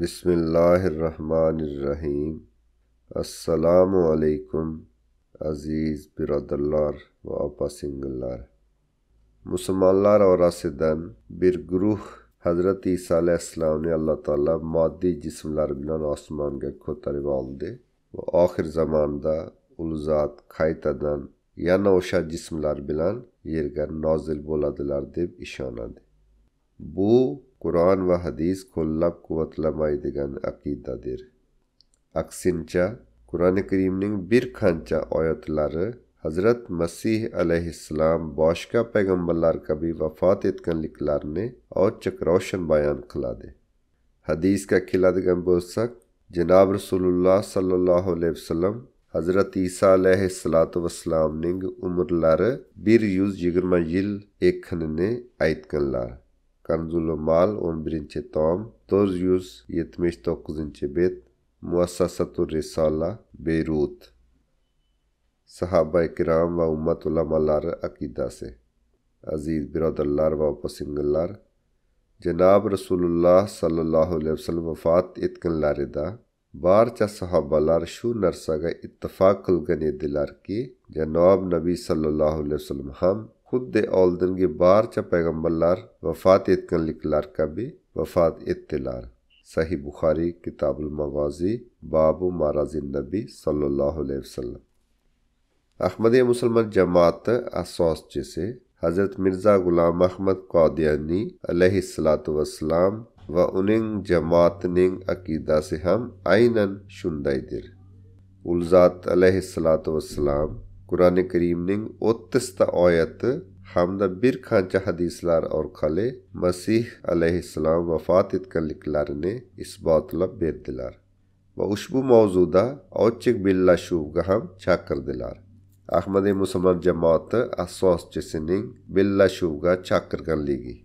बिसमीम असलकम अज़ीज़ बिरदल्लार व आपा सिंगल्लार मुसलमानलार और रासदन बिर गुरूह हज़रत ईसीम ने अल्लाह ताला मादी जिसमलार बिना आसमान का खोतर वालदे व आखिर ज़मानदा ulzat qaytadan yana o'sha jismlar bilan yerga nozil bo'ladilar deb ishonadi bu qur'on va hadis qo'llab quvvatlamaydigan aqidadir aksincha qur'oni karimning bir qancha oyatlari hazrat masih alayhissalom boshqa payg'ambarlar kabi vafot etganliklarini ochiq ravshan bayon qiladi hadisga keladigan bo'lsak janob rasululloh sollallohu alayhi vasallam hazrati iso alayhissalotu vassalomning umrlari bir yuz yigirma yil ekanini aytganlar قنز المال عمرین چوم توتمش تو بت مؤثۃۃُ الرس اللہ بیروت صحابۂ کرام و امت اللہ الار عقیدہ سے عزیز برود و پسنگ اللہ جناب رسول اللہ صلی اللہ علیہ وسلم وفات اتکن لاردہ بار چہ صحابہ لار شو نرسا گا اتفاق الغنِ دلار کی جناب نبی صلی اللہ علیہ وسلم ہم xuddi oldingi barcha payg'ambarlar vafot etganliklar kabi vafot etdilar sahih buxoriy kitobul mag'oziy bobu marazin nabiy sollallohu alayhi vasallam ahmadiya musulmon jamoati asoschisi hazrat mirzo g'ulom ahmad qodiyaniy alayhissalotu vassalam va uning jamoatining aqidasi ham aynan shundaydir ulzot alayhissalotu vassalam qur'oni karimning o'ttizta oyati hamda bir qancha hadislar orqali masih alayhissalom vafot etganliklarini isbotlab berdilar va ushbu mavzuda ochiq bellashuvga ham chaqirdilar ahmadiy musulmon jamoati asoschisining bellashuvga chaqirganligi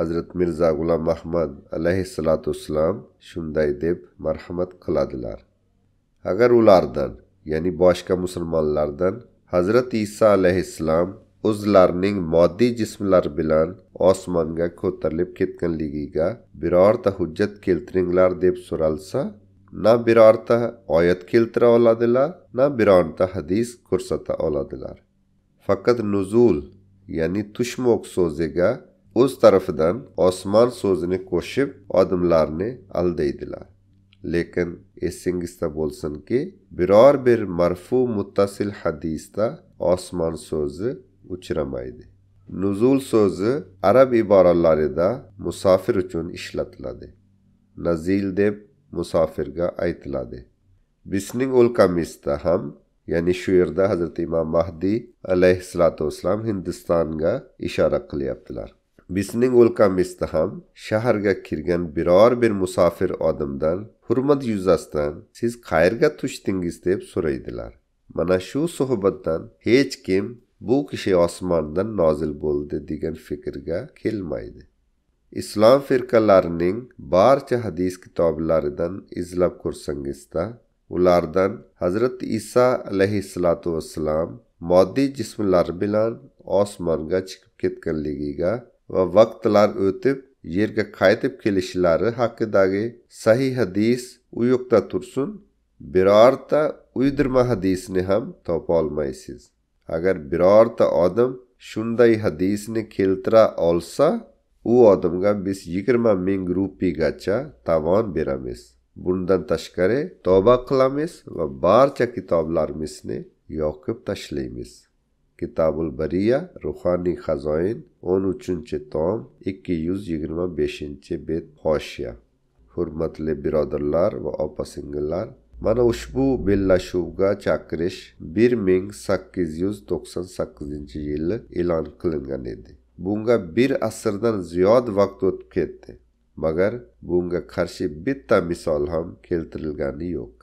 hazrat mirzo g'ulom ahmad alayhissalotu vassalom shunday deb marhamat qiladilar agar ulardan ya'ni boshqa musulmonlardan hazrati iso alayhissalom o'zlarining moddiy jismlar bilan osmonga ko'tarilib ketganligiga birorta hujjat keltiringlar deb so'ralsa na birorta oyat keltira oladilar na birorta hadis ko'rsata oladilar faqat nuzul ya'ni tushmoq so'ziga o'z tarafidan osmon so'zini qo'shib odamlarni aldaydilar lekin esingizda bo'lsinki biror bir marfu muttasil hadisda osmon so'zi uchramaydi nuzul so'zi arab iboralarida musofir uchun ishlatiladi nazil deb musofirga aytiladi bizning o'lkamizda ham ya'ni shu yerda hazrati imom mahdiy alayhissalotu vassalam hindistonga ishora qilyaptilar bizning o'lkamizda ham shaharga kirgan biror bir musofir odamdan hurmat yuzasidan siz qayerga tushdingiz deb so'raydilar mana shu suhbatdan hech kim bu kishi osmondan nozil bo'ldi degan fikrga kelmaydi islom firqalarining barcha hadis kitoblaridan izlab ko'rsangizda ulardan hazrati iso alayhissalotu vassalam moddiy jismlar bilan osmonga chiqib ketganligiga va vaqtlar o'tib yerga qaytib kelishlari haqidagi sahih hadis u yoqda tursin birorta uydirma hadisni ham topolmaysiz agar birorta odam shunday hadisni keltira olsa u odamga biz yigirma ming rupiygacha tovon beramiz bundan tashqari tavba qilamiz va barcha kitoblarimizni yoqib tashlaymiz kitobul bariya ruhoniy xazoin o'n uchinchi tom ikki yuz yigirma beshinchi bet hoshiya hurmatli birodarlar va opa singillar mana ushbu bellashuvga chaqirish bir ming sakkiz yuz to'qson sakkizinchi yili e'lon qilingan edi bunga bir asrdan ziyod vaqt o'tib ketdi magar bunga qarshi bitta misol ham keltirilgani yo'q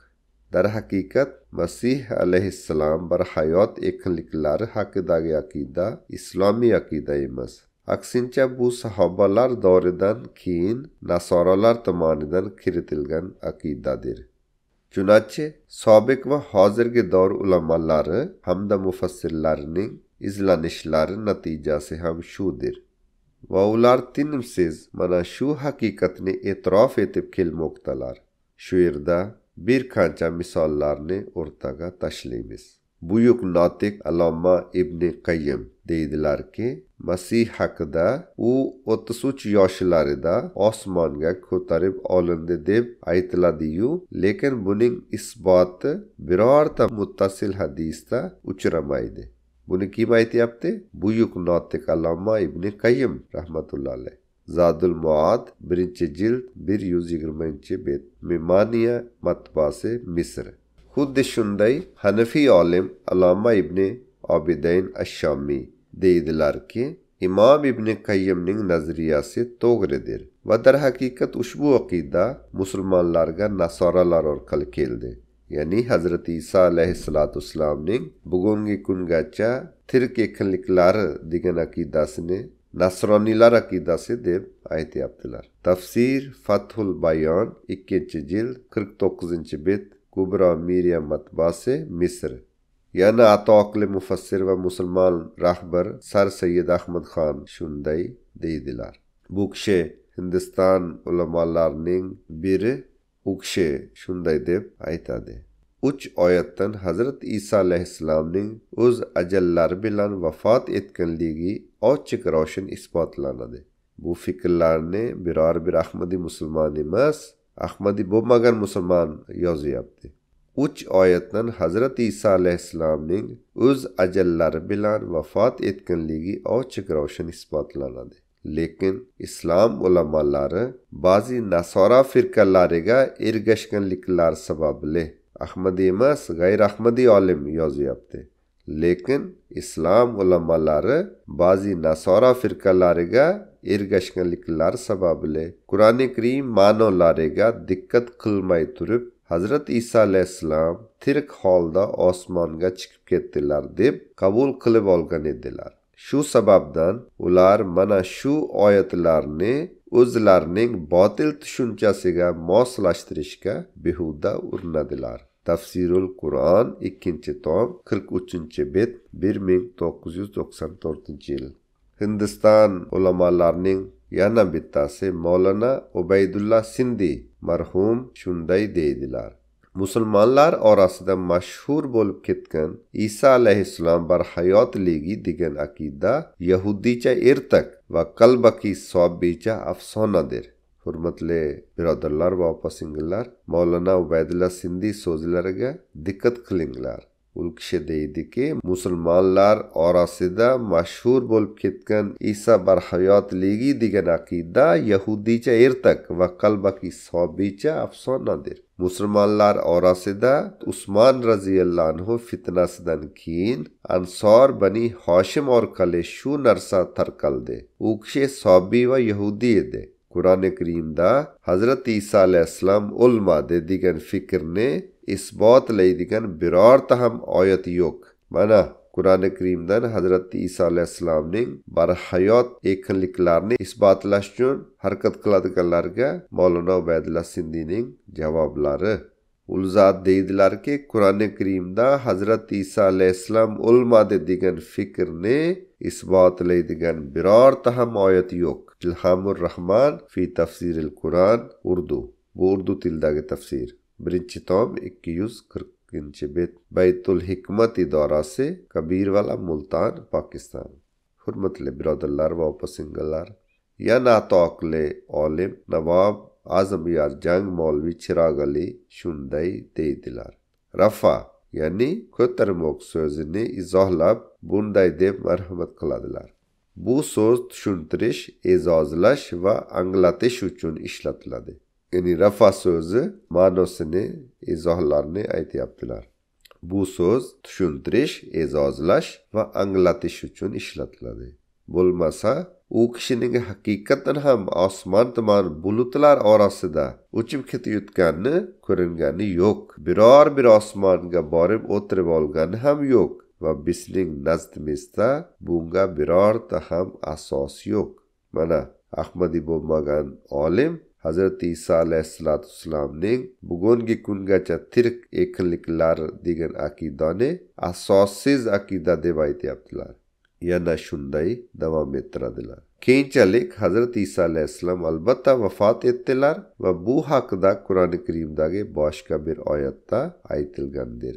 darhaqiqat masih alayhissalom hayot ekinliklari haqidagi aqida islomiy aqida emas aksincha bu sahobalar davridan keyin nasoralar tomonidan kiritilgan aqidadir chunonchi sobiq va hozirgi davr ulamolari hamda mufassirlarning izlanishlari natijasi ham shudir va ular tinimsiz mana shu haqiqatni e'tirof etib kelmoqdalar shu yerda bir qancha misollarni o'rtaga tashlaymiz buyuk notik alloma ibn qayyim deydilarki masih haqida u o'ttiz uch yoshlarida osmonga ko'tarib olindi deb aytiladiyu lekin buning isboti birorta muttasil hadisda uchramaydi buni kim aytyapti buyuk notik alloma ibn qayyim rahmatullohi zadul muad birinchi jild bir yuz yigirmanchi bet mimaniya matbaasi misr xuddi shunday hanafiy olim alloma ibn obidayn ashshomiy deydilarki imom ibn qayyimning nazriyasi to'g'ridir va darhaqiqat ushbu aqida musulmonlarga nasoralar orqali keldi ya'ni hazrati iso alayhissalotu vassalomning bugungi kungacha tirik ekinliklari degan aqidasini nasroniylar aqidasi deb aytyaptilar tafsir fathul bayon ikkinchi jild qirq to'qqizinchi bet kubro miriya matbasi misr yana atoqli mufassir va musulmon rahbar sar sayyid ahmadxon shunday deydilar bu kishi hindiston ulamolarining biri u kishi shunday deb aytadi uch oyatdan hazrati iso alayhissalomning o'z ajallari bilan vafot etganligi ochiq ravshan isbotlanadi bu fikrlarni biror bir ahmadiy musulmon emas ahmadiy bo'lmagan musulmon yozyapti uch oyatdan hazrati iso alayhissalomning o'z ajallari bilan vafot etganligi ochiq ravshan isbotlanadi lekin islom ulamolari ba'zi nasora firqalariga ergashganliklari sababli ahmadiy emas g'ayri ahmadiy olim yozyapti lekin islom ulamolari ba'zi nasora firqalariga ergashganliklari sababli qur'oni karim ma'nolariga diqqat qilmay turib hazrati iso alayhissalom tirik holda osmonga chiqib ketdilar deb qabul qilib olgan edilar shu sababdan ular mana shu oyatlarni o'zlarining botil tushunchasiga moslashtirishga behuda urinadilar tafsirul qur'on ikkinchi tom qirq uchinchi bet bir ming to'qqiz yuz to'qson to'rtinchi yil hindiston ulamolarining yana bittasi molana ubaydulla sindiy marhum shunday deydilar musulmonlar orasida mashhur bo'lib ketgan iso alayhissalom barhayotligi degan aqida yahudiycha ertak va qalbaki sobicha afsonadir hurmatli birodarlar va opa singillar mavlana ubaydulla sindiy so'zlariga diqqat qilinglar u kishi deydiki musulmonlar orasida mashhur bo'lib ketgan isa barhayotligi degan aqida yahudiycha ertak va qalbaki sobicha afsonadir musulmonlar orasida usmon roziyallohu anhu fitnasidan keyin ansor bani hoshim orqali shu narsa tarqaldi u kishi sobiy va yahudiy edi qur'oni karimda hazrati iso alayhissalom o'lmadi degan fikrni isbotlaydigan birorta ham oyat yo'q mana qur'oni karimdan hazrati iso alayhissalomning barhayot ekinliklarni isbotlash uchun harakat qiladiganlarga mavlono ubaydulla sindiyning javoblari u zot deydilarki qur'oni karimda hazrati iso alayhissalom o'lmadi degan fikrni isbotlaydigan birorta ham oyat yo'q ilhamur rahman fi tafsiril qur'on urdu bu urdu tilidagi tafsir birinchi tom ikki yuz qirqinchi bet baytul hikmat idorasi kabirvala multan pokiston hurmatli birodarlar va opa singillar yana toqli olim navob yar jang molviy chirogali shunday deydilar rafa ya'ni ko'tarmoq so'zini izohlab bunday deb marhamat qiladilar bu so'z tushuntirish e'zozlash va anglatish uchun ishlatiladi ya'ni rafa so'zi ma'nosini izohlarni aytyaptilar bu so'z tushuntirish e'zozlash va anglatish uchun ishlatiladi bo'lmasa u kishining haqiqatan ham osmon tuman bulutlar orasida uchib ketayotgani ko'ringani yo'q biror bir osmonga borib o'tirib olgani ham yo'q va bizning nazdimizda bunga birorta ham asos yo'q mana ahmadiy bo'lmagan olim hazrati iso alayhissalotussalomning bugungi kungacha tirik ekinliklar degan aqidoni asossiz aqida deb aytyaptilar yana shunday davom ettiradilar keyinchalik hazrati iso alayhissalom albatta vafot etdilar va bu haqida qur'oni karimdagi boshqa bir oyatda aytilgandir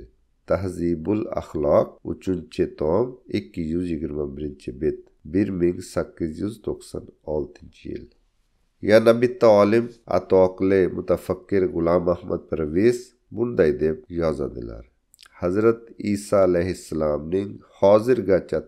tahzibul axloq uchinchi tom ikki yuz yigirma birinchi bet bir ming sakkiz yuz to'qson oltinchi yil يا نبي تعلم atoqli mutafakkir g'ulom ahmad parvez bunday deb yozadilar hazrat iso alayhissalomning hozirgacha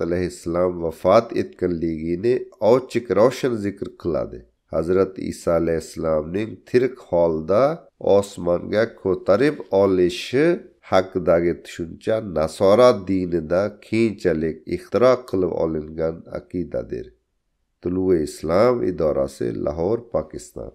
علیہ السلام وفات karim لیگی نے او karim ul zot کھلا vafot etganligini عیسیٰ علیہ zikr نے hazrat حال دا آسمان holda osmonga ko'tarib olishi haqidagi tushuncha nasora dinida keyinchalik ixtiro qilib olingan aqidadir tulvi islom idorasi lahor pokiston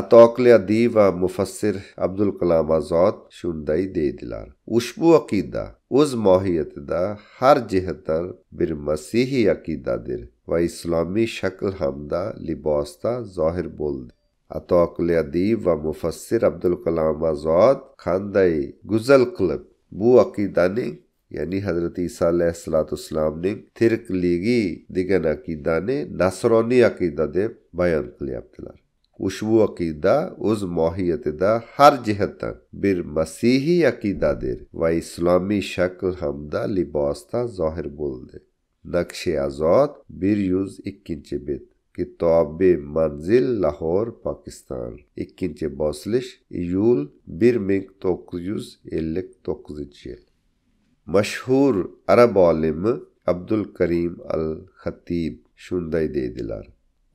atoqliyadi va mufassir abdul kalom azod shunday deydilar ushbu aqida o'z mohiyatida har jihatdan bir masihiy aqidadir va islomiy shakl hamda libosda zohir bo'ldi atoqil adiy va mufassir abdul kalom azod qanday go'zal qilib bu aqidaning ya'ni hazrati iso alayhissalotu vassalomning tirkligi degan aqidani nasroniy aqida deb bayon qilyaptilar ushbu aqida o'z mohiyatida har jihatdan bir masihiy aqidadir va islomiy shakl hamda libosda zohir bo'ldi naqshi azod bir yuz ikkinchi bet kitobi manzil lahor pokiston ikkinchi bosilish iyul bir ming to'qqiz yuz ellik to'qqizinchi yil mashhur arab olimi abdul karim al xatib shunday deydilar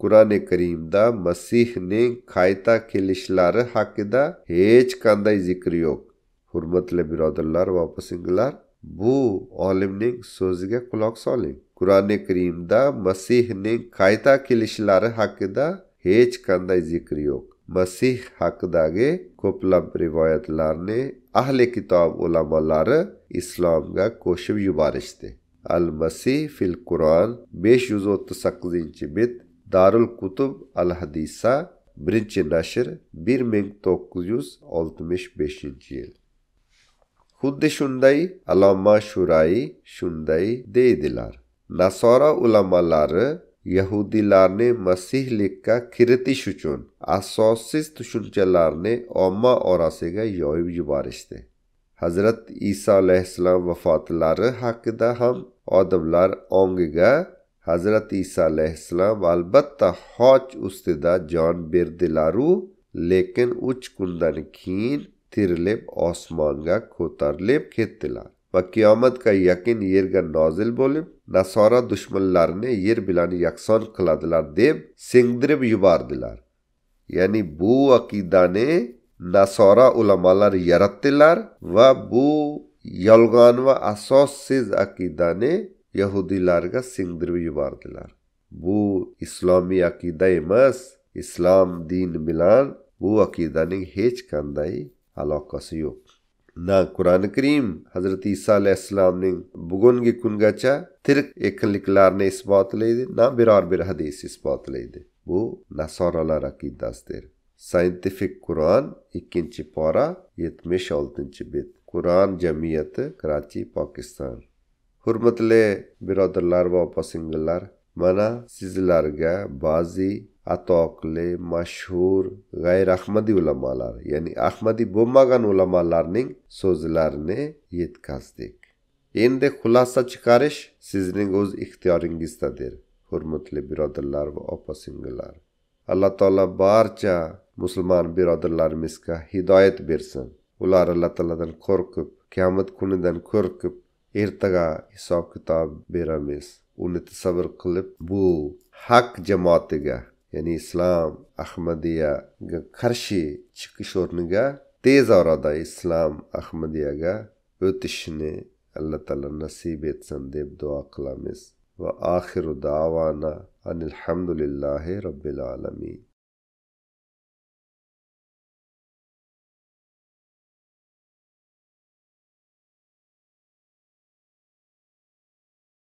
qur'oni karimda masihning qayta kelishlari haqida hech qanday zikr yo'q hurmatli birodarlar va opa singillar bu olimning so'ziga quloq soling qur'oni karimda masihning qayta kelishlari haqida hech qanday zikr yo'q masih haqidagi ko'plab rivoyatlarni ahli kitob ulamolari islomga qo'shib yuborishdi al masih fil qur'on 538 yuz o'ttiz sakkizinchi bit darul kutub al hadisa birinchi nashr bir ming to'qqiz yuz oltmish beshinchi yil xuddi shunday aloma shurayi shunday deydilar nasora ulamolari yahudiylarni masihlikka kiritish uchun asossiz tushunchalarni omma orasiga yoyib yuborishdi hazrat iso alayhissalom vafotlari haqida ham odamlar ongiga hazrat iso alayhissalom albatta hoj ustida jon berdilaru lekin uch kundan keyin tirilib osmonga ko'tarilib ketdilar va qiyomatga yaqin yerga nozil bo'lib nasora dushmanlarini yer bilan yakson qiladilar deb singdirib yubordilar ya'ni bu aqidani nasora ulamolar yaratdilar va bu yolg'on va asossiz aqidani yahudiylarga singdirib yubordilar bu islomiy aqida emas islom din bilan bu aqidaning hech qanday aloqasi yo'q na qur'oni karim hazrati iso alayhissalomning bugungi kungacha tirik ekinliklarni isbotlaydi na biror bir hadis isbotlaydi bu nasoralar aqidasidir scientific qur'on ikkinchi pora yetmish oltinchi bet qur'on jamiyati karachi pokiston hurmatli birodarlar va opa singillar mana sizlarga ba'zi atoqli mashhur ahmadiy ulamolar ya'ni ahmadiy bo'lmagan ulamolarning so'zlarini yetkazdik endi xulosa chiqarish sizning o'z ixtiyoringizdadir hurmatli birodarlar va opa singillar alloh taolo barcha musulmon birodarlarimizga hidoyat bersin ular alloh taolodan qo'rqib qiyomat kunidan qo'rqib ertaga hisob kitob beramiz uni tasavvur qilib bu haq jamoatiga ya'ni islom ahmadiya ga qarshi chiqish o'rniga tez orada islom ahmadiyaga o'tishni alloh taolo nasib etsin deb duo qilamiz va oxiru davana anilhamdulillahi robbil alamin